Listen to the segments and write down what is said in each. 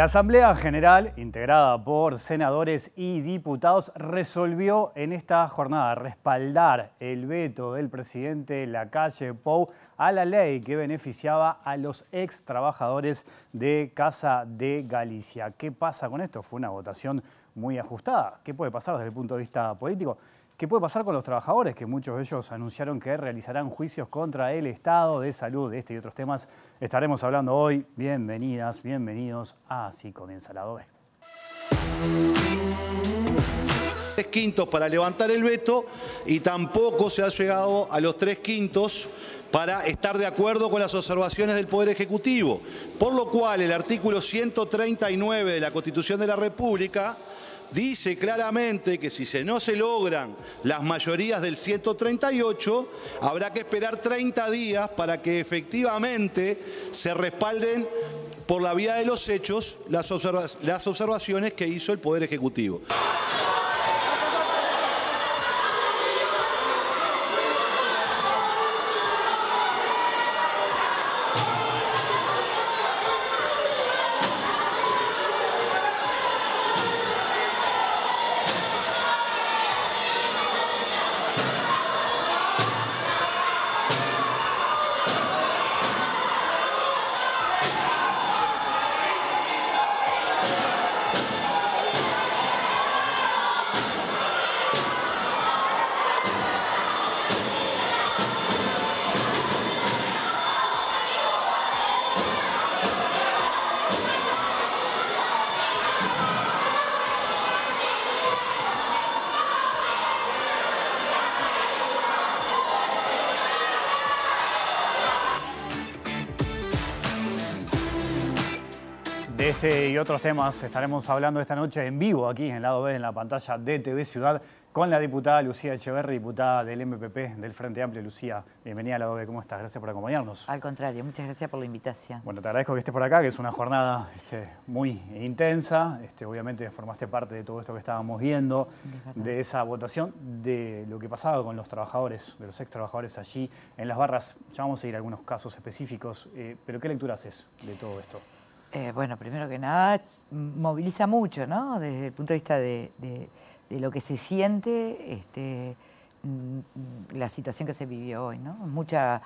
La Asamblea General, integrada por senadores y diputados, resolvió en esta jornada respaldar el veto del presidente Lacalle Pou a la ley que beneficiaba a los ex trabajadores de Casa de Galicia. ¿Qué pasa con esto? Fue una votación muy ajustada. ¿Qué puede pasar desde el punto de vista político? ¿Qué puede pasar con los trabajadores? Que muchos de ellos anunciaron que realizarán juicios contra el Estado de Salud. De este y otros temas estaremos hablando hoy. Bienvenidas, bienvenidos a Así Comienza la doble Tres quintos para levantar el veto y tampoco se ha llegado a los tres quintos para estar de acuerdo con las observaciones del Poder Ejecutivo. Por lo cual, el artículo 139 de la Constitución de la República dice claramente que si se no se logran las mayorías del 138, habrá que esperar 30 días para que efectivamente se respalden por la vía de los hechos las, observaciones que hizo el Poder Ejecutivo. otros temas estaremos hablando esta noche en vivo aquí en el lado B en la pantalla de TV Ciudad con la diputada Lucía Echeverri, diputada del MPP del Frente Amplio. Lucía, bienvenida a lado B, ¿cómo estás? Gracias por acompañarnos. Al contrario, muchas gracias por la invitación. Bueno, te agradezco que estés por acá, que es una jornada este, muy intensa. Este, obviamente formaste parte de todo esto que estábamos viendo, de esa votación, de lo que pasaba con los trabajadores, de los ex trabajadores allí en las barras. Ya vamos a ir a algunos casos específicos, eh, pero ¿qué lectura haces de todo esto? Eh, bueno, primero que nada, moviliza mucho, ¿no? Desde el punto de vista de, lo que se siente, este, mm, la situación que se vivió hoy, ¿no? Mucha,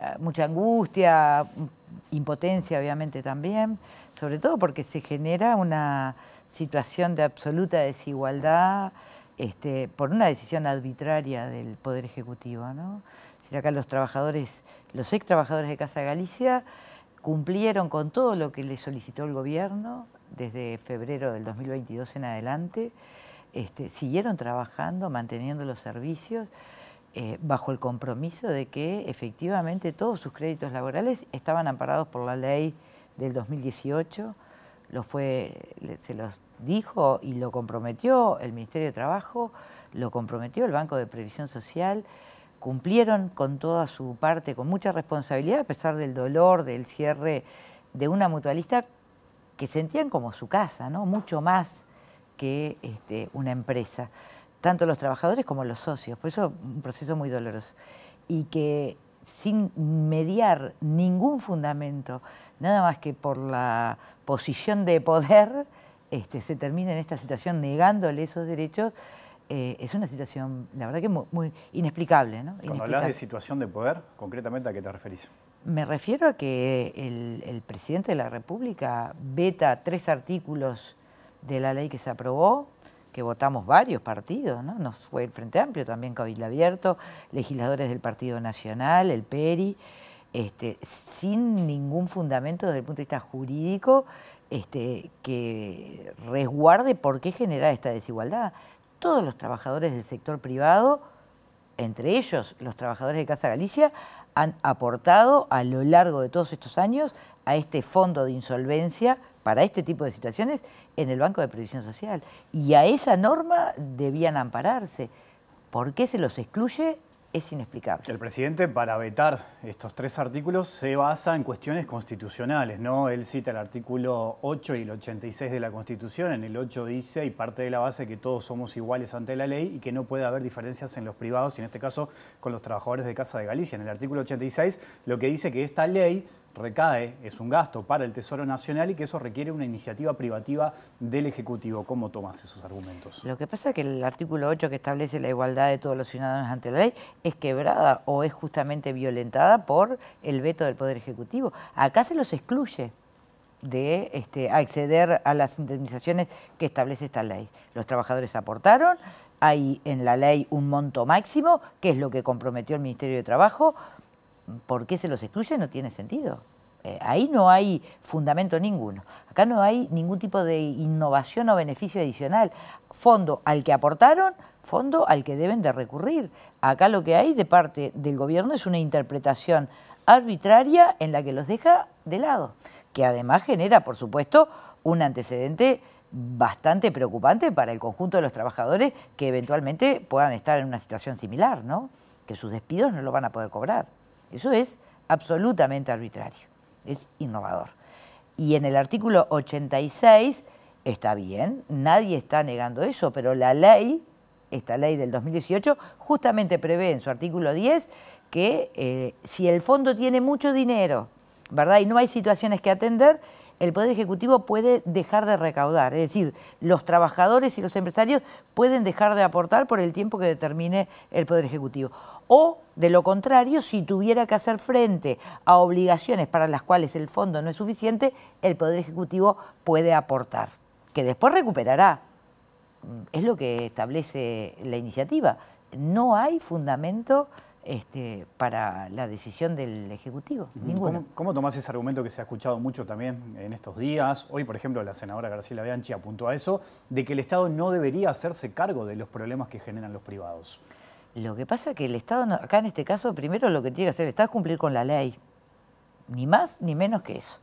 eh, mucha angustia, impotencia obviamente también, sobre todo porque se genera una situación de absoluta desigualdad este, por una decisión arbitraria del Poder Ejecutivo, ¿no? acá los trabajadores, los ex trabajadores de Casa Galicia, cumplieron con todo lo que le solicitó el gobierno desde febrero del 2022 en adelante, este, siguieron trabajando, manteniendo los servicios eh, bajo el compromiso de que efectivamente todos sus créditos laborales estaban amparados por la ley del 2018, lo fue, se los dijo y lo comprometió el Ministerio de Trabajo, lo comprometió el Banco de Previsión Social, cumplieron con toda su parte, con mucha responsabilidad, a pesar del dolor, del cierre de una mutualista que sentían como su casa, mucho más que este, una empresa, tanto los trabajadores como los socios, por eso un proceso muy doloroso. Y que sin mediar ningún fundamento, nada más que por la posición de poder, este, se termina en esta situación negándole esos derechos eh, es una situación, la verdad que muy, inexplicable. Cuando hablas de situación de poder, concretamente a qué te referís? Me refiero a que el, presidente de la República veta tres artículos de la ley que se aprobó, que votamos varios partidos, ¿no? Nos fue el Frente Amplio, también Cabildo Abierto, legisladores del Partido Nacional, el PERI, este, sin ningún fundamento desde el punto de vista jurídico este, que resguarde por qué genera esta desigualdad todos los trabajadores del sector privado, entre ellos los trabajadores de Casa Galicia, han aportado a lo largo de todos estos años a este fondo de insolvencia para este tipo de situaciones en el Banco de Previsión Social. Y a esa norma debían ampararse. ¿Por qué se los excluye es inexplicable. El presidente, para vetar estos tres artículos, se basa en cuestiones constitucionales, ¿no? Él cita el artículo 8 y el 86 de la Constitución. En el 8 dice, y parte de la base, que todos somos iguales ante la ley y que no puede haber diferencias en los privados, y en este caso con los trabajadores de Casa de Galicia. En el artículo 86 lo que dice que esta ley recae, es un gasto para el Tesoro Nacional y que eso requiere una iniciativa privativa del Ejecutivo. ¿Cómo tomas esos argumentos? Lo que pasa es que el artículo 8 que establece la igualdad de todos los ciudadanos ante la ley es quebrada o es justamente violentada por el veto del Poder Ejecutivo. Acá se los excluye de este, acceder a las indemnizaciones que establece esta ley. Los trabajadores aportaron, hay en la ley un monto máximo, que es lo que comprometió el Ministerio de Trabajo, por qué se los excluye no tiene sentido. Eh, ahí no hay fundamento ninguno. Acá no hay ningún tipo de innovación o beneficio adicional. Fondo al que aportaron, fondo al que deben de recurrir. Acá lo que hay de parte del gobierno es una interpretación arbitraria en la que los deja de lado, que además genera, por supuesto, un antecedente bastante preocupante para el conjunto de los trabajadores que eventualmente puedan estar en una situación similar, Que sus despidos no lo van a poder cobrar. Eso es absolutamente arbitrario, es innovador. Y en el artículo 86 está bien, nadie está negando eso, pero la ley, esta ley del 2018, justamente prevé en su artículo 10 que eh, si el fondo tiene mucho dinero, ¿verdad? Y no hay situaciones que atender, el Poder Ejecutivo puede dejar de recaudar, es decir, los trabajadores y los empresarios pueden dejar de aportar por el tiempo que determine el Poder Ejecutivo. O, de lo contrario, si tuviera que hacer frente a obligaciones para las cuales el fondo no es suficiente, el Poder Ejecutivo puede aportar, que después recuperará. Es lo que establece la iniciativa. No hay fundamento este, para la decisión del Ejecutivo. ¿Cómo, tomas tomás ese argumento que se ha escuchado mucho también en estos días? Hoy, por ejemplo, la senadora García Bianchi apuntó a eso, de que el Estado no debería hacerse cargo de los problemas que generan los privados. Lo que pasa es que el Estado, acá en este caso, primero lo que tiene que hacer el Estado es cumplir con la ley. Ni más ni menos que eso.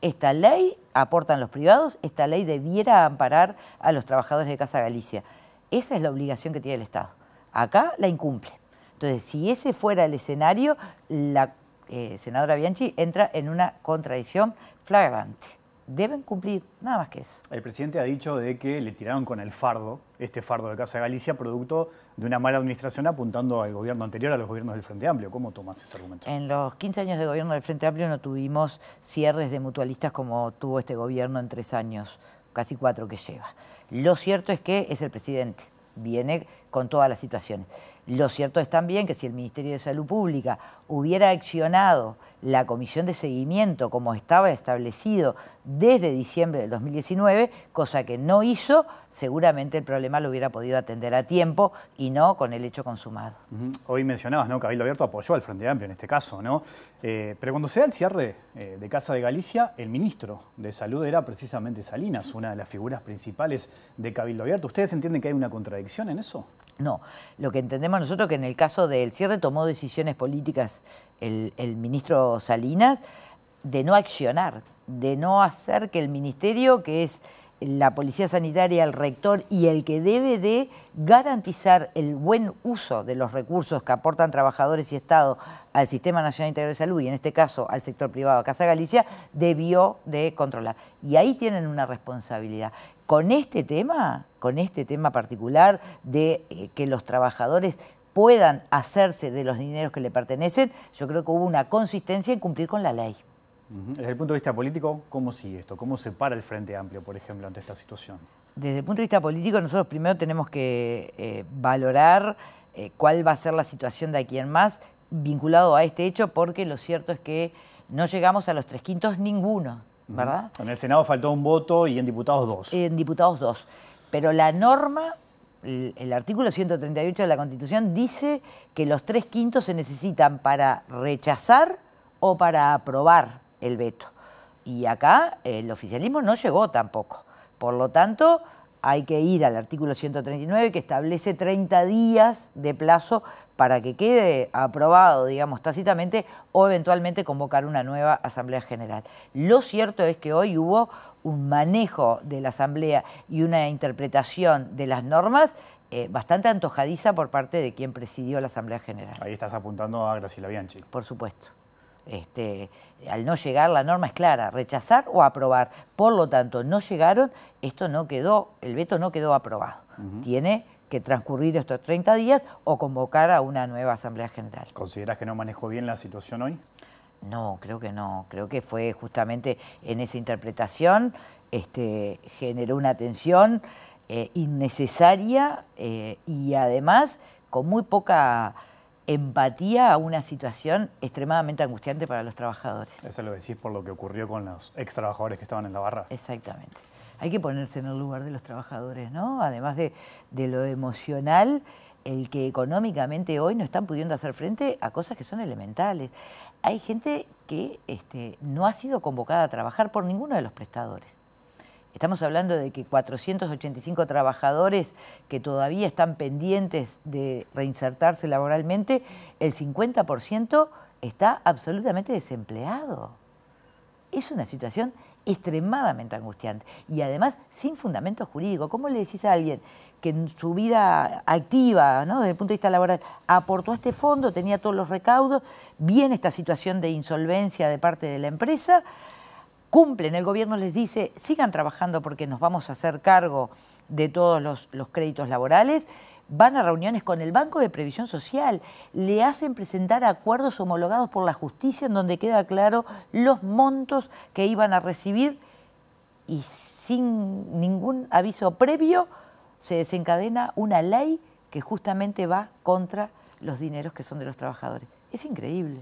Esta ley aportan los privados, esta ley debiera amparar a los trabajadores de Casa Galicia. Esa es la obligación que tiene el Estado. Acá la incumple. Entonces, si ese fuera el escenario, la eh, senadora Bianchi entra en una contradicción flagrante. Deben cumplir, nada más que eso. El presidente ha dicho de que le tiraron con el fardo, este fardo de Casa Galicia, producto de una mala administración apuntando al gobierno anterior, a los gobiernos del Frente Amplio. ¿Cómo tomas ese argumento? En los 15 años de gobierno del Frente Amplio no tuvimos cierres de mutualistas como tuvo este gobierno en tres años, casi cuatro que lleva. Lo cierto es que es el presidente, viene con todas las situaciones. Lo cierto es también que si el Ministerio de Salud Pública hubiera accionado la comisión de seguimiento como estaba establecido desde diciembre del 2019, cosa que no hizo, seguramente el problema lo hubiera podido atender a tiempo y no con el hecho consumado. Hoy mencionabas, ¿no? Cabildo Abierto apoyó al Frente Amplio en este caso, ¿no? Eh, pero cuando se da el cierre eh, de Casa de Galicia, el ministro de Salud era precisamente Salinas, una de las figuras principales de Cabildo Abierto. ¿Ustedes entienden que hay una contradicción en eso? No, lo que entendemos nosotros es que en el caso del cierre tomó decisiones políticas el, ministro Salinas de no accionar, de no hacer que el ministerio, que es la policía sanitaria, el rector y el que debe de garantizar el buen uso de los recursos que aportan trabajadores y Estado al Sistema Nacional Integral de Salud y en este caso al sector privado, a Casa Galicia, debió de controlar. Y ahí tienen una responsabilidad con este tema, con este tema particular de eh, que los trabajadores puedan hacerse de los dineros que le pertenecen, yo creo que hubo una consistencia en cumplir con la ley. Desde el punto de vista político, ¿cómo sigue esto? ¿Cómo se para el Frente Amplio, por ejemplo, ante esta situación? Desde el punto de vista político, nosotros primero tenemos que eh, valorar eh, cuál va a ser la situación de aquí en más vinculado a este hecho, porque lo cierto es que no llegamos a los tres quintos ninguno ¿verdad? En el Senado faltó un voto y en diputados dos. En diputados dos. Pero la norma, el, artículo 138 de la Constitución dice que los tres quintos se necesitan para rechazar o para aprobar el veto. Y acá el oficialismo no llegó tampoco. Por lo tanto, hay que ir al artículo 139 que establece 30 días de plazo para que quede aprobado, digamos, tácitamente o eventualmente convocar una nueva Asamblea General. Lo cierto es que hoy hubo un manejo de la Asamblea y una interpretación de las normas eh, bastante antojadiza por parte de quien presidió la Asamblea General. Ahí estás apuntando a Graciela Bianchi. Por supuesto. Este, al no llegar la norma es clara, rechazar o aprobar. Por lo tanto, no llegaron, esto no quedó, el veto no quedó aprobado. Tiene que transcurrir estos 30 días o convocar a una nueva Asamblea General. ¿Consideras que no manejó bien la situación hoy? No, creo que no. Creo que fue justamente en esa interpretación, este, generó una tensión eh, innecesaria eh, y además con muy poca empatía a una situación extremadamente angustiante para los trabajadores. Eso lo decís por lo que ocurrió con los ex trabajadores que estaban en la barra. Exactamente hay que ponerse en el lugar de los trabajadores, ¿no? Además de, lo emocional, el que económicamente hoy no están pudiendo hacer frente a cosas que son elementales. Hay gente que este, no ha sido convocada a trabajar por ninguno de los prestadores. Estamos hablando de que 485 trabajadores que todavía están pendientes de reinsertarse laboralmente, el 50% está absolutamente desempleado. Es una situación extremadamente angustiante y además sin fundamento jurídico. ¿Cómo le decís a alguien que en su vida activa, desde el punto de vista laboral, aportó a este fondo, tenía todos los recaudos, viene esta situación de insolvencia de parte de la empresa? cumplen, el gobierno les dice, sigan trabajando porque nos vamos a hacer cargo de todos los, los créditos laborales, van a reuniones con el Banco de Previsión Social, le hacen presentar acuerdos homologados por la justicia en donde queda claro los montos que iban a recibir y sin ningún aviso previo se desencadena una ley que justamente va contra los dineros que son de los trabajadores. Es increíble.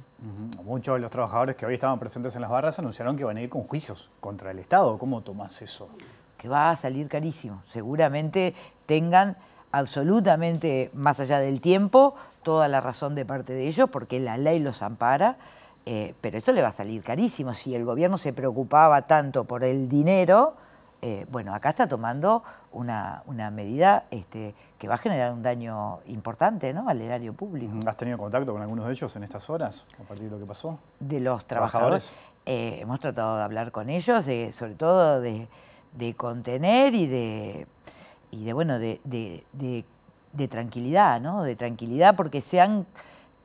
Muchos de los trabajadores que hoy estaban presentes en las barras anunciaron que van a ir con juicios contra el Estado. ¿Cómo tomas eso? Que va a salir carísimo. Seguramente tengan absolutamente más allá del tiempo, toda la razón de parte de ellos, porque la ley los ampara, eh, pero esto le va a salir carísimo. Si el gobierno se preocupaba tanto por el dinero, eh, bueno, acá está tomando una, una medida este, que va a generar un daño importante ¿no? al erario público. ¿Has tenido contacto con algunos de ellos en estas horas, a partir de lo que pasó? De los trabajadores. Eh, hemos tratado de hablar con ellos, sobre todo de, de contener y de y de, bueno, de, tranquilidad, ¿no? De tranquilidad porque se han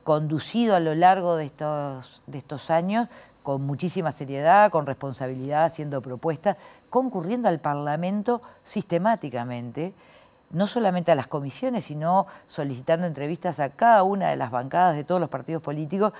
conducido a lo largo de estos, de estos años con muchísima seriedad, con responsabilidad, haciendo propuestas, concurriendo al Parlamento sistemáticamente, no solamente a las comisiones, sino solicitando entrevistas a cada una de las bancadas de todos los partidos políticos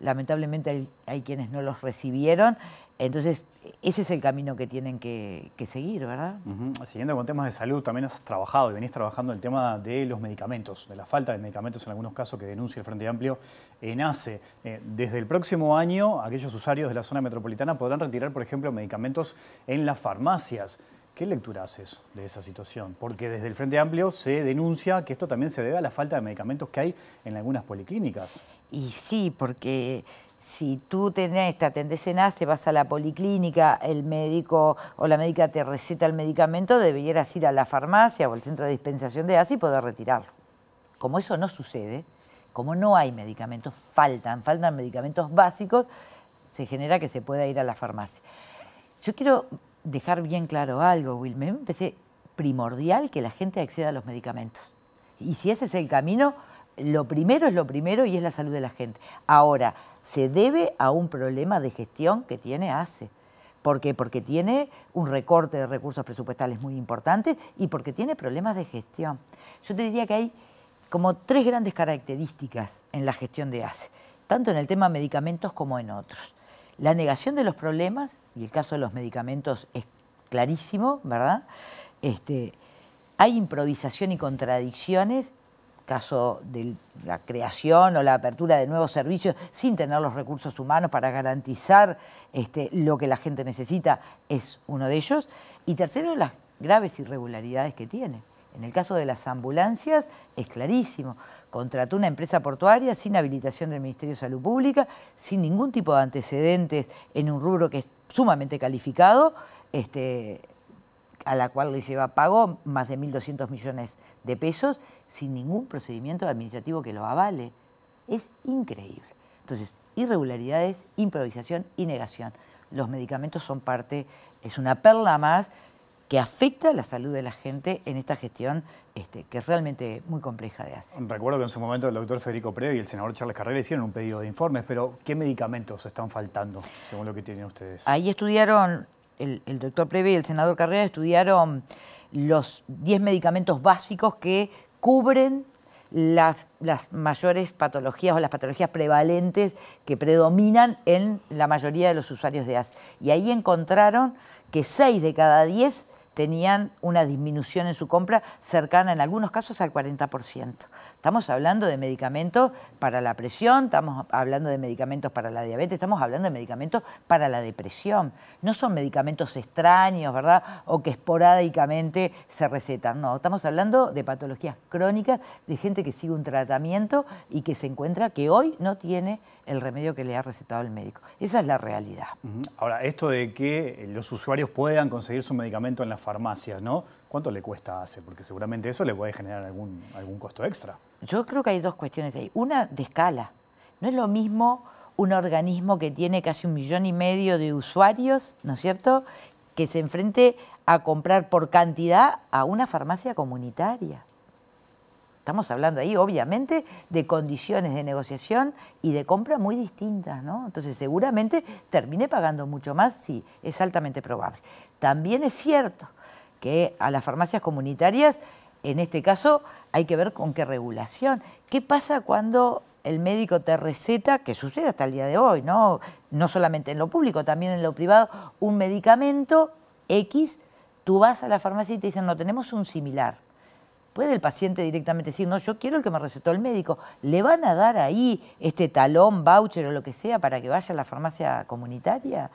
lamentablemente hay, quienes no los recibieron. Entonces, ese es el camino que tienen que, seguir, ¿verdad? Siguiendo con temas de salud, también has trabajado y venís trabajando el tema de los medicamentos, de la falta de medicamentos en algunos casos que denuncia el Frente Amplio en ACE. Eh, desde el próximo año, aquellos usuarios de la zona metropolitana podrán retirar, por ejemplo, medicamentos en las farmacias. ¿Qué lectura haces de esa situación? Porque desde el Frente Amplio se denuncia que esto también se debe a la falta de medicamentos que hay en algunas policlínicas. Y sí, porque si tú tenés, te atendés en ACE, vas a la policlínica, el médico o la médica te receta el medicamento, debieras ir a la farmacia o al centro de dispensación de ACE y poder retirarlo. Como eso no sucede, como no hay medicamentos, faltan, faltan medicamentos básicos, se genera que se pueda ir a la farmacia. Yo quiero dejar bien claro algo, Wilmer, me parece primordial que la gente acceda a los medicamentos. Y si ese es el camino, lo primero es lo primero y es la salud de la gente. Ahora, se debe a un problema de gestión que tiene ACE. ¿Por qué? Porque tiene un recorte de recursos presupuestales muy importante y porque tiene problemas de gestión. Yo te diría que hay como tres grandes características en la gestión de ACE, tanto en el tema de medicamentos como en otros la negación de los problemas, y el caso de los medicamentos es clarísimo, ¿verdad? Este, hay improvisación y contradicciones, caso de la creación o la apertura de nuevos servicios sin tener los recursos humanos para garantizar este, lo que la gente necesita, es uno de ellos. Y tercero, las graves irregularidades que tiene. En el caso de las ambulancias es clarísimo contrató una empresa portuaria sin habilitación del Ministerio de Salud Pública, sin ningún tipo de antecedentes en un rubro que es sumamente calificado, este, a la cual le lleva pago más de 1.200 millones de pesos, sin ningún procedimiento administrativo que lo avale. Es increíble. Entonces, irregularidades, improvisación y negación. Los medicamentos son parte, es una perla más que afecta la salud de la gente en esta gestión este, que es realmente muy compleja de hacer. Recuerdo que en su momento el doctor Federico Preve y el senador Charles Carrera hicieron un pedido de informes, pero ¿qué medicamentos están faltando según lo que tienen ustedes? Ahí estudiaron, el, doctor Preve y el senador Carrera estudiaron los 10 medicamentos básicos que cubren las, las, mayores patologías o las patologías prevalentes que predominan en la mayoría de los usuarios de AS. E. Y ahí encontraron que 6 de cada 10 tenían una disminución en su compra cercana en algunos casos al 40%. Estamos hablando de medicamentos para la presión, estamos hablando de medicamentos para la diabetes, estamos hablando de medicamentos para la depresión. No son medicamentos extraños, ¿verdad? O que esporádicamente se recetan. No, estamos hablando de patologías crónicas, de gente que sigue un tratamiento y que se encuentra que hoy no tiene el remedio que le ha recetado el médico. Esa es la realidad. Ahora, esto de que los usuarios puedan conseguir su medicamento en las farmacias, ¿no? ¿Cuánto le cuesta hacer? Porque seguramente eso le puede generar algún, algún costo extra. Yo creo que hay dos cuestiones ahí. Una de escala. No es lo mismo un organismo que tiene casi un millón y medio de usuarios, ¿no es cierto?, que se enfrente a comprar por cantidad a una farmacia comunitaria. Estamos hablando ahí, obviamente, de condiciones de negociación y de compra muy distintas, ¿no? Entonces, seguramente termine pagando mucho más, sí, es altamente probable. También es cierto que a las farmacias comunitarias, en este caso, hay que ver con qué regulación. ¿Qué pasa cuando el médico te receta, que sucede hasta el día de hoy, ¿no? solamente en lo público, también en lo privado, un medicamento X, tú vas a la farmacia y te dicen, no, tenemos un similar. Puede el paciente directamente decir, no, yo quiero el que me recetó el médico. Le van a dar ahí este talón, voucher o lo que sea para que vaya a la farmacia comunitaria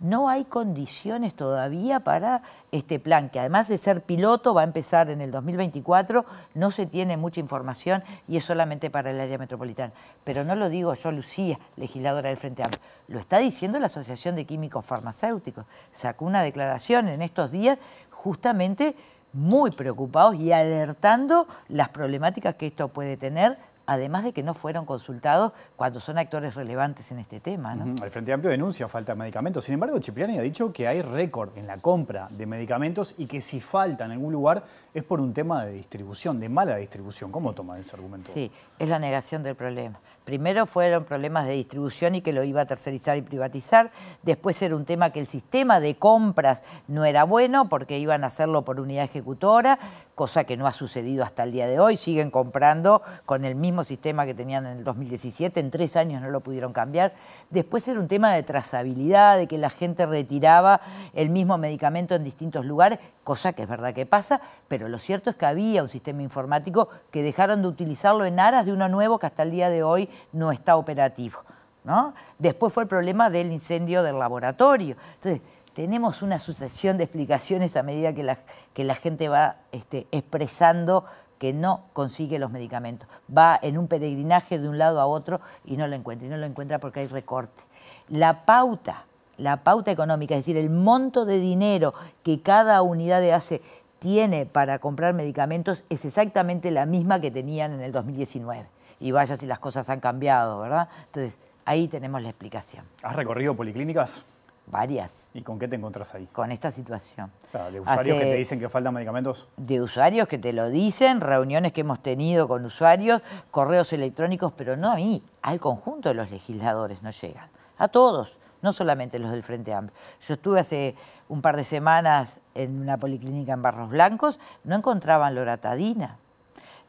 no hay condiciones todavía para este plan, que además de ser piloto va a empezar en el 2024, no se tiene mucha información y es solamente para el área metropolitana. Pero no lo digo yo, Lucía, legisladora del Frente Amplio, lo está diciendo la Asociación de Químicos Farmacéuticos. Sacó una declaración en estos días justamente muy preocupados y alertando las problemáticas que esto puede tener además de que no fueron consultados cuando son actores relevantes en este tema. El Frente Amplio denuncia falta de medicamentos. Sin embargo, Cipriani ha dicho que hay récord en la compra de medicamentos y que si falta en algún lugar es por un tema de distribución, de mala distribución. ¿Cómo toma ese argumento? Sí, es la negación del problema. Primero fueron problemas de distribución y que lo iba a tercerizar y privatizar. Después era un tema que el sistema de compras no era bueno porque iban a hacerlo por unidad ejecutora cosa que no ha sucedido hasta el día de hoy. Siguen comprando con el mismo sistema que tenían en el 2017, en tres años no lo pudieron cambiar. Después era un tema de trazabilidad, de que la gente retiraba el mismo medicamento en distintos lugares, cosa que es verdad que pasa, pero lo cierto es que había un sistema informático que dejaron de utilizarlo en aras de uno nuevo que hasta el día de hoy no está operativo. ¿no? Después fue el problema del incendio del laboratorio. Entonces, tenemos una sucesión de explicaciones a medida que la, que la gente va este, expresando que no consigue los medicamentos. Va en un peregrinaje de un lado a otro y no lo encuentra, y no lo encuentra porque hay recorte. La pauta, la pauta económica, es decir, el monto de dinero que cada unidad de ACE tiene para comprar medicamentos es exactamente la misma que tenían en el 2019. Y vaya si las cosas han cambiado, ¿verdad? Entonces, ahí tenemos la explicación. ¿Has recorrido policlínicas? varias. ¿Y con qué te encontrás ahí? Con esta situación. de usuarios que te dicen que faltan medicamentos. De usuarios que te lo dicen, reuniones que hemos tenido con usuarios, correos electrónicos, pero no a mí, al conjunto de los legisladores no llegan. A todos, no solamente los del Frente Amplio. Yo estuve hace un par de semanas en una policlínica en Barros Blancos, no encontraban loratadina.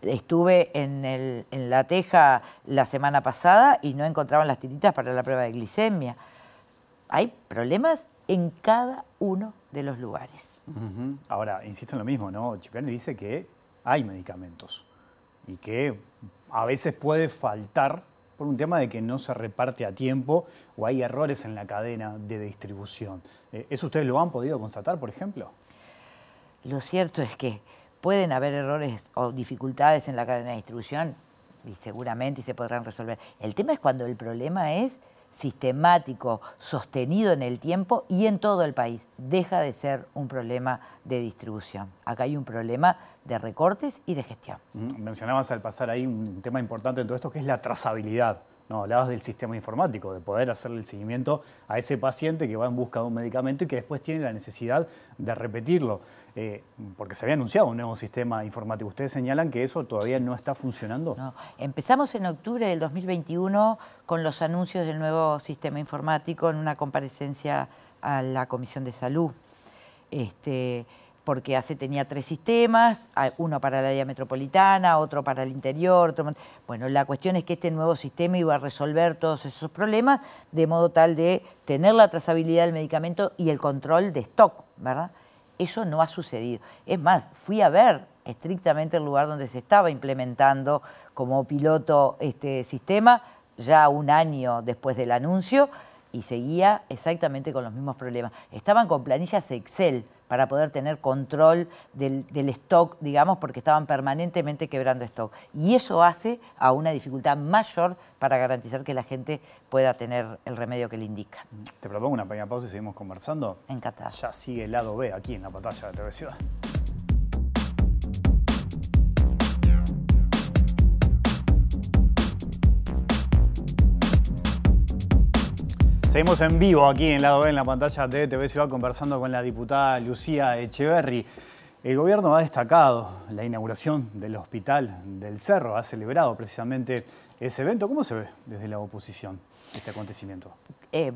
Estuve en, el, en La Teja la semana pasada y no encontraban las tiritas para la prueba de glicemia hay problemas en cada uno de los lugares. Ahora, insisto en lo mismo, ¿no? Chipiani dice que hay medicamentos y que a veces puede faltar por un tema de que no se reparte a tiempo o hay errores en la cadena de distribución. Eh, ¿Eso ustedes lo han podido constatar, por ejemplo? Lo cierto es que pueden haber errores o dificultades en la cadena de distribución y seguramente se podrán resolver. El tema es cuando el problema es sistemático, sostenido en el tiempo y en todo el país. Deja de ser un problema de distribución. Acá hay un problema de recortes y de gestión. Mm, mencionabas al pasar ahí un tema importante en todo esto que es la trazabilidad. No, hablabas del sistema informático, de poder hacerle el seguimiento a ese paciente que va en busca de un medicamento y que después tiene la necesidad de repetirlo, eh, porque se había anunciado un nuevo sistema informático. Ustedes señalan que eso todavía no está funcionando. No. Empezamos en octubre del 2021 con los anuncios del nuevo sistema informático en una comparecencia a la Comisión de Salud. Este, porque hace tenía tres sistemas, uno para el área metropolitana, otro para el interior, Bueno, la cuestión es que este nuevo sistema iba a resolver todos esos problemas de modo tal de tener la trazabilidad del medicamento y el control de stock, ¿verdad? Eso no ha sucedido. Es más, fui a ver estrictamente el lugar donde se estaba implementando como piloto este sistema, ya un año después del anuncio, y seguía exactamente con los mismos problemas. Estaban con planillas Excel, para poder tener control del, stock, digamos, porque estaban permanentemente quebrando stock. Y eso hace a una dificultad mayor para garantizar que la gente pueda tener el remedio que le indica. Te propongo una pequeña pausa y seguimos conversando. Encantada. Ya sigue el lado B aquí en la pantalla de TV Ciudad. Estamos en vivo aquí en lado en la pantalla de TV Ciudad conversando con la diputada Lucía Echeverry. El gobierno ha destacado la inauguración del Hospital del Cerro, ha celebrado precisamente ese evento. ¿Cómo se ve desde la oposición este acontecimiento? Eh,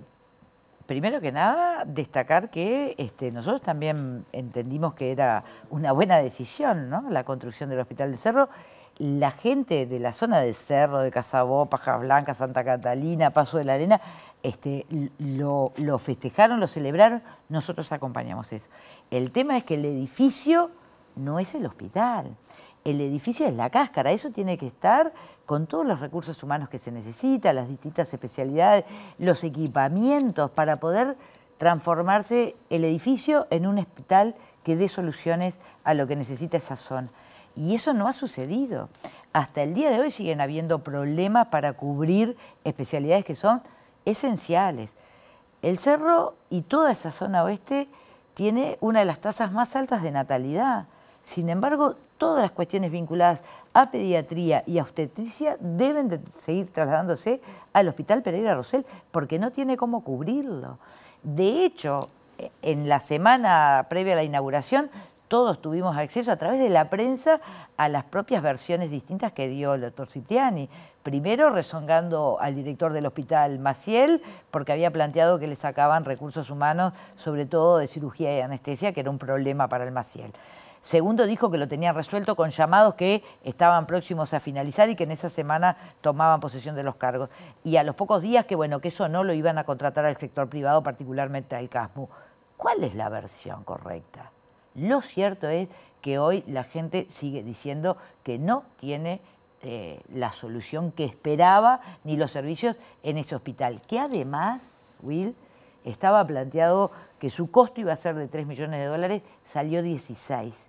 primero que nada, destacar que este, nosotros también entendimos que era una buena decisión ¿no? la construcción del Hospital del Cerro la gente de la zona de Cerro, de Casabó, Pajas Blancas, Santa Catalina, Paso de la Arena, este, lo, festejaron, lo celebraron, nosotros acompañamos eso. El tema es que el edificio no es el hospital, el edificio es la cáscara, eso tiene que estar con todos los recursos humanos que se necesitan las distintas especialidades, los equipamientos para poder transformarse el edificio en un hospital que dé soluciones a lo que necesita esa zona. Y eso no ha sucedido. Hasta el día de hoy siguen habiendo problemas para cubrir especialidades que son esenciales. El cerro y toda esa zona oeste tiene una de las tasas más altas de natalidad. Sin embargo, todas las cuestiones vinculadas a pediatría y a obstetricia deben de seguir trasladándose al Hospital Pereira Rosell porque no tiene cómo cubrirlo. De hecho, en la semana previa a la inauguración, todos tuvimos acceso a través de la prensa a las propias versiones distintas que dio el doctor Cipriani primero rezongando al director del hospital Maciel, porque había planteado que le sacaban recursos humanos, sobre todo de cirugía y anestesia, que era un problema para el Maciel. Segundo, dijo que lo tenían resuelto con llamados que estaban próximos a finalizar y que en esa semana tomaban posesión de los cargos. Y a los pocos días que, bueno, que eso no lo iban a contratar al sector privado, particularmente al CASMU. ¿Cuál es la versión correcta? Lo cierto es que hoy la gente sigue diciendo que no tiene eh, la solución que esperaba ni los servicios en ese hospital, que además, Will, estaba planteado que su costo iba a ser de 3 millones de dólares, salió 16.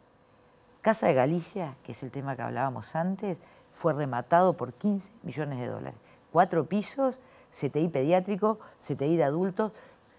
Casa de Galicia, que es el tema que hablábamos antes, fue rematado por 15 millones de dólares. Cuatro pisos, CTI pediátrico, CTI de adultos,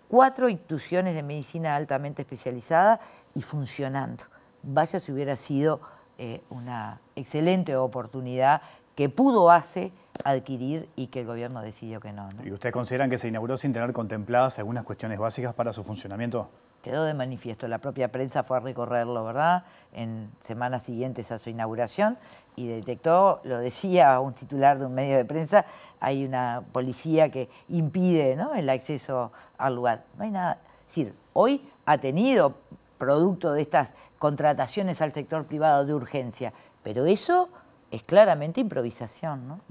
cuatro instituciones de medicina altamente especializada y funcionando. Vaya si hubiera sido eh, una excelente oportunidad que pudo hace adquirir y que el gobierno decidió que no, ¿Y ustedes consideran que se inauguró sin tener contempladas algunas cuestiones básicas para su funcionamiento? Quedó de manifiesto, la propia prensa fue a recorrerlo, ¿verdad? En semanas siguientes a su inauguración y detectó, lo decía un titular de un medio de prensa, hay una policía que impide el acceso al lugar. No hay nada. Es decir, hoy ha tenido producto de estas contrataciones al sector privado de urgencia. Pero eso es claramente improvisación,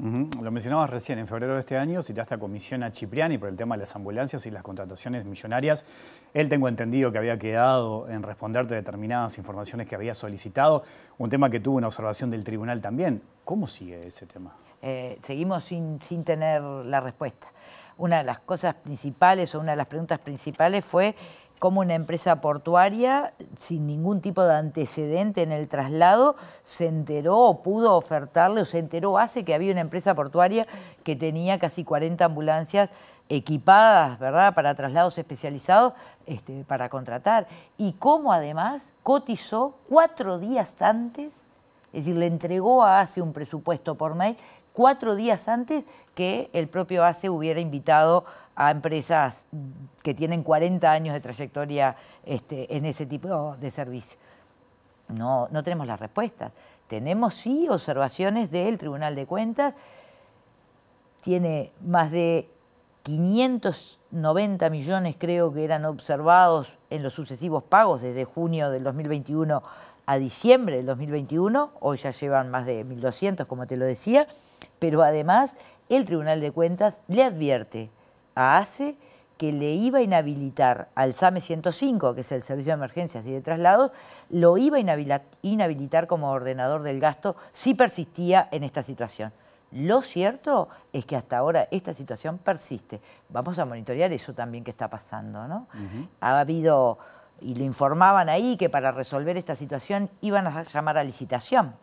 Lo mencionabas recién, en febrero de este año citaste a comisión a Cipriani por el tema de las ambulancias y las contrataciones millonarias. Él tengo entendido que había quedado en responderte determinadas informaciones que había solicitado, un tema que tuvo una observación del tribunal también. ¿Cómo sigue ese tema? Eh, seguimos sin, sin tener la respuesta. Una de las cosas principales o una de las preguntas principales fue cómo una empresa portuaria, sin ningún tipo de antecedente en el traslado, se enteró o pudo ofertarle o se enteró hace que había una empresa portuaria que tenía casi 40 ambulancias equipadas, ¿verdad?, para traslados especializados, este, para contratar. Y cómo además cotizó cuatro días antes, es decir, le entregó a ACE un presupuesto por mail cuatro días antes que el propio ACE hubiera invitado a a empresas que tienen 40 años de trayectoria este, en ese tipo de servicio. No, no tenemos las respuestas. Tenemos sí observaciones del Tribunal de Cuentas. Tiene más de 590 millones, creo que eran observados en los sucesivos pagos desde junio del 2021 a diciembre del 2021. Hoy ya llevan más de 1.200, como te lo decía. Pero además, el Tribunal de Cuentas le advierte a que le iba a inhabilitar al SAME 105, que es el Servicio de Emergencias y de Traslados, lo iba a inhabilitar como ordenador del gasto si persistía en esta situación. Lo cierto es que hasta ahora esta situación persiste. Vamos a monitorear eso también que está pasando, ¿no? Ha habido, y le informaban ahí, que para resolver esta situación iban a llamar a licitación.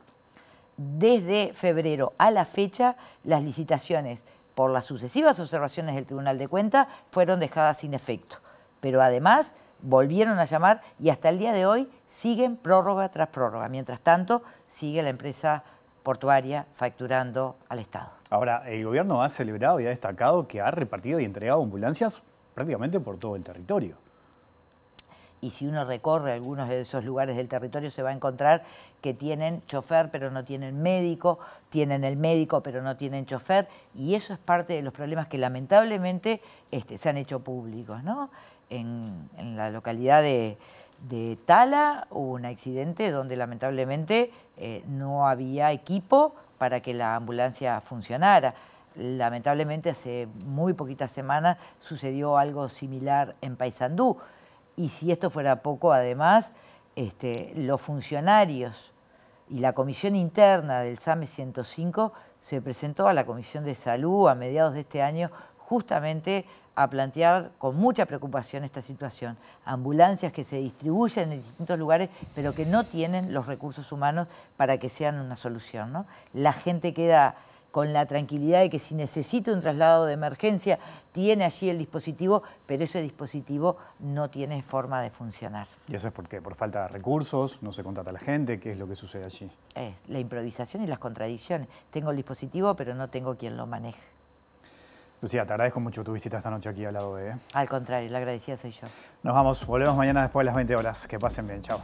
Desde febrero a la fecha, las licitaciones por las sucesivas observaciones del Tribunal de Cuentas, fueron dejadas sin efecto. Pero además volvieron a llamar y hasta el día de hoy siguen prórroga tras prórroga. Mientras tanto, sigue la empresa portuaria facturando al Estado. Ahora, el gobierno ha celebrado y ha destacado que ha repartido y entregado ambulancias prácticamente por todo el territorio y si uno recorre algunos de esos lugares del territorio se va a encontrar que tienen chofer pero no tienen médico, tienen el médico pero no tienen chofer y eso es parte de los problemas que lamentablemente este, se han hecho públicos. En, la localidad de, Tala hubo un accidente donde lamentablemente eh, no había equipo para que la ambulancia funcionara. Lamentablemente hace muy poquitas semanas sucedió algo similar en Paysandú. Y si esto fuera poco, además, este, los funcionarios y la comisión interna del SAME 105 se presentó a la Comisión de Salud a mediados de este año justamente a plantear con mucha preocupación esta situación. Ambulancias que se distribuyen en distintos lugares, pero que no tienen los recursos humanos para que sean una solución. ¿no? La gente queda con la tranquilidad de que si necesita un traslado de emergencia, tiene allí el dispositivo, pero ese dispositivo no tiene forma de funcionar. ¿Y eso es por qué, por falta de recursos, no se contrata a la gente? ¿Qué es lo que sucede allí? es la improvisación y las contradicciones. Tengo el dispositivo, pero no tengo quien lo maneje. Lucía, te agradezco mucho tu visita esta noche aquí al lado de... Al contrario, la agradecida soy yo. Nos vamos, volvemos mañana después de las 20 horas. Que pasen bien, chao.